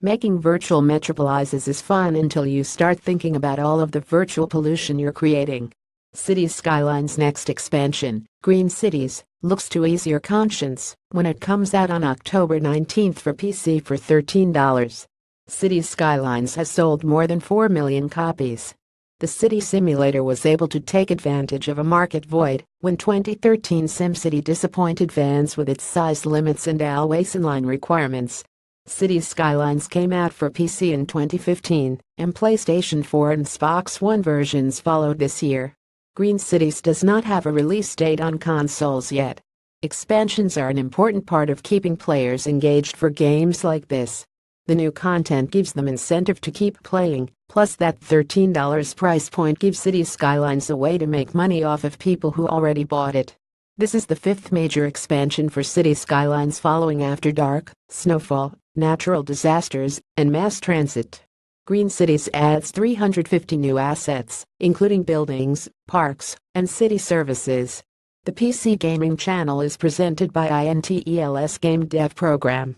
Making virtual metropolises is fun until you start thinking about all of the virtual pollution you're creating. City Skyline's next expansion, Green Cities, looks to ease your conscience when it comes out on October 19 for PC for $13. City Skylines has sold more than 4 million copies. The city simulator was able to take advantage of a market void when 2013 SimCity disappointed fans with its size limits and Al line requirements City Skylines came out for PC in 2015, and PlayStation 4 and Xbox One versions followed this year. Green Cities does not have a release date on consoles yet. Expansions are an important part of keeping players engaged for games like this. The new content gives them incentive to keep playing, plus that $13 price point gives City Skylines a way to make money off of people who already bought it. This is the fifth major expansion for City Skylines following After Dark, Snowfall, natural disasters, and mass transit. Green Cities adds 350 new assets, including buildings, parks, and city services. The PC Gaming Channel is presented by INTELS Game Dev Program.